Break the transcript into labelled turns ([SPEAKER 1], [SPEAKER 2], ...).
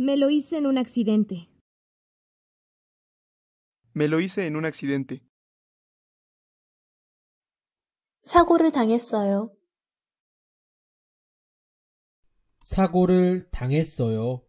[SPEAKER 1] Me lo hice en un accidente.
[SPEAKER 2] Me lo hice en un
[SPEAKER 3] accidente.
[SPEAKER 1] 사고를 당했어요.
[SPEAKER 3] 사고를 당했어요.